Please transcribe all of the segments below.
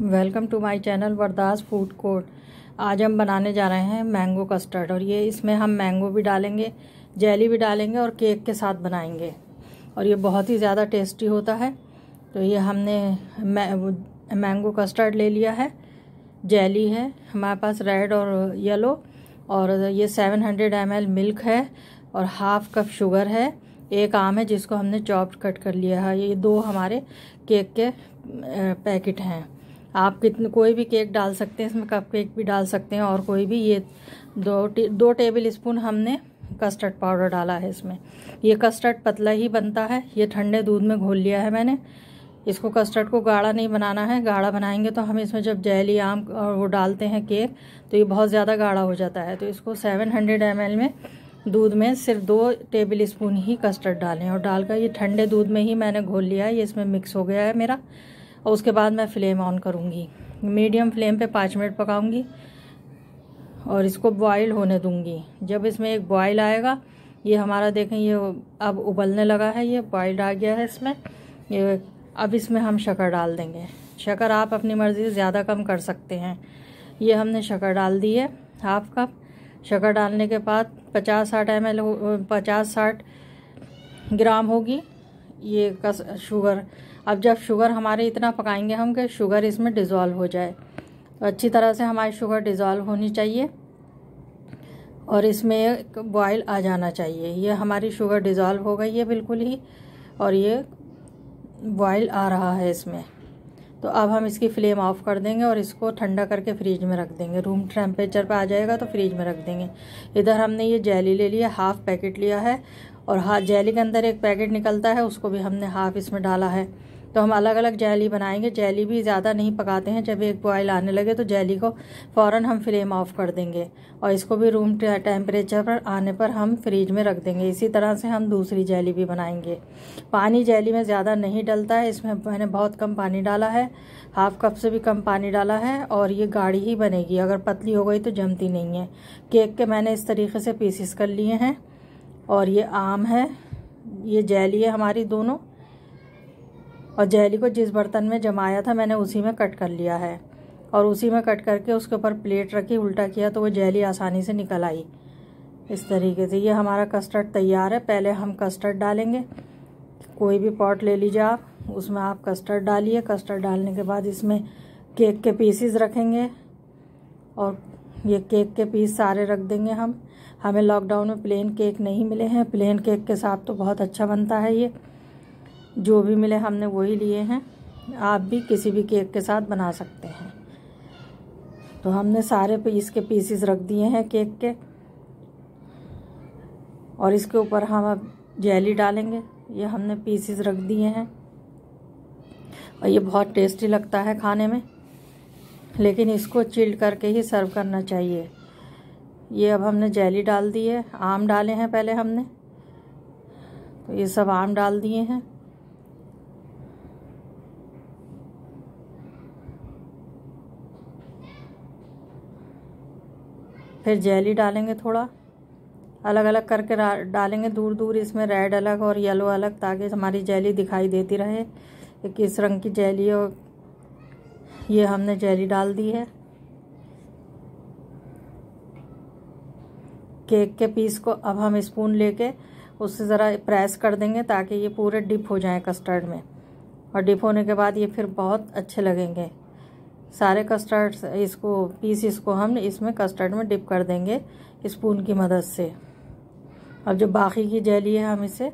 welcome to my channel Vardas food court आज हम बनाने जा रहे हैं मैंगो कस्टर्ड और ये इसमें हम मैंगो भी डालेंगे जेली भी डालेंगे और केक के साथ बनाएंगे और ये बहुत ही ज़्यादा टेस्टी होता है तो ये हमने मैंगो कस्टर्ड ले लिया है जेली है हमारे पास रेड और येलो और ये seven hundred m l milk है और हाफ़ कप शुगर है एक आम है जिसको हमने चॉप कट कर लिया है ये दो हमारे केक के पैकेट हैं आप कितने कोई भी केक डाल सकते हैं इसमें कप केक भी डाल सकते हैं और कोई भी ये दो टे, दो टेबल स्पून हमने कस्टर्ड पाउडर डाला है इसमें ये कस्टर्ड पतला ही बनता है ये ठंडे दूध में घोल लिया है मैंने इसको कस्टर्ड को गाढ़ा नहीं बनाना है गाढ़ा बनाएंगे तो हम इसमें जब जैली आम और वो डालते हैं केक तो ये बहुत ज़्यादा गाढ़ा हो जाता है तो इसको सेवन हंड्रेड एम में दूध में सिर्फ दो टेबल स्पून ही कस्टर्ड डालें और डालकर ये ठंडे दूध में ही मैंने घोल लिया है ये इसमें मिक्स हो गया है मेरा और उसके बाद मैं फ्लेम ऑन करूँगी मीडियम फ्लेम पे पाँच मिनट पकाऊँगी और इसको बॉयल होने दूँगी जब इसमें एक बॉयल आएगा ये हमारा देखें ये अब उबलने लगा है ये बॉयल्ड आ गया है इसमें ये अब इसमें हम शक्कर डाल देंगे शक्कर आप अपनी मर्ज़ी से ज़्यादा कम कर सकते हैं ये हमने शक्कर डाल दी है हाफ कप शक्कर डालने के बाद पचास साठ एम एल पचास साठ ग्राम होगी ये कस शुगर अब जब शुगर हमारे इतना पकाएंगे हम कि शुगर इसमें डिज़ोल्व हो जाए तो अच्छी तरह से हमारी शुगर डिज़ोल्व होनी चाहिए और इसमें बॉयल आ जाना चाहिए ये हमारी शुगर डिज़ोल्व हो गई है बिल्कुल ही और ये बॉयल आ रहा है इसमें तो अब हम इसकी फ्लेम ऑफ़ कर देंगे और इसको ठंडा करके फ्रिज में रख देंगे रूम टेम्परेचर पे आ जाएगा तो फ्रिज में रख देंगे इधर हमने ये जेली ले लिया हाफ़ पैकेट लिया है और हाथ जैली के अंदर एक पैकेट निकलता है उसको भी हमने हाफ इसमें डाला है तो हम अलग अलग जैली बनाएंगे जैली भी ज़्यादा नहीं पकाते हैं जब एक बॉयल आने लगे तो जैली को फ़ौर हम फ्लेम ऑफ कर देंगे और इसको भी रूम टेम्परेचर पर आने पर हम फ्रिज में रख देंगे इसी तरह से हम दूसरी जैली भी बनाएंगे पानी जैली में ज़्यादा नहीं डलता है इसमें मैंने बहुत कम पानी डाला है हाफ कप से भी कम पानी डाला है और ये गाढ़ी ही बनेगी अगर पतली हो गई तो जमती नहीं है केक के मैंने इस तरीके से पीसीस कर लिए हैं और ये आम है ये जैली है हमारी दोनों और जैली को जिस बर्तन में जमाया था मैंने उसी में कट कर लिया है और उसी में कट करके उसके ऊपर प्लेट रखी उल्टा किया तो वो जैली आसानी से निकल आई इस तरीके से ये हमारा कस्टर्ड तैयार है पहले हम कस्टर्ड डालेंगे कोई भी पॉट ले लीजिए आप उसमें आप कस्टर्ड डालिए कस्टर्ड डालने के बाद इसमें केक के पीसीज रखेंगे और ये केक के पीस सारे रख देंगे हम हमें लॉकडाउन में प्लेन केक नहीं मिले हैं प्लेन केक के साथ तो बहुत अच्छा बनता है ये जो भी मिले हमने वही लिए हैं आप भी किसी भी केक के साथ बना सकते हैं तो हमने सारे पीस के पीसेस रख दिए हैं केक के और इसके ऊपर हम अब जेली डालेंगे ये हमने पीसेस रख दिए हैं और ये बहुत टेस्टी लगता है खाने में लेकिन इसको चिल्ड करके ही सर्व करना चाहिए ये अब हमने जेली डाल दी है आम डाले हैं पहले हमने तो ये सब आम डाल दिए हैं फिर जेली डालेंगे थोड़ा अलग अलग करके डालेंगे दूर दूर इसमें रेड अलग और येलो अलग ताकि हमारी जेली दिखाई देती रहे कि किस रंग की जेली और ये हमने जेली डाल दी है केक के पीस को अब हम स्पून लेके उससे ज़रा प्रेस कर देंगे ताकि ये पूरे डिप हो जाएं कस्टर्ड में और डिप होने के बाद ये फिर बहुत अच्छे लगेंगे सारे कस्टर्ड इसको पीस इसको हम इसमें कस्टर्ड में डिप कर देंगे स्पून की मदद से अब जो बाकी की जेली है हम इसे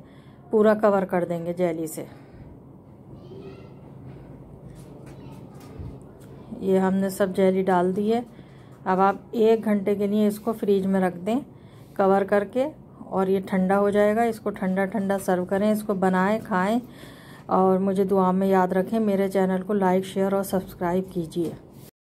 पूरा कवर कर देंगे जेली से ये हमने सब जेली डाल दी है अब आप एक घंटे के लिए इसको फ्रीज में रख दें कवर करके और ये ठंडा हो जाएगा इसको ठंडा ठंडा सर्व करें इसको बनाएं खाएं और मुझे दुआ में याद रखें मेरे चैनल को लाइक शेयर और सब्सक्राइब कीजिए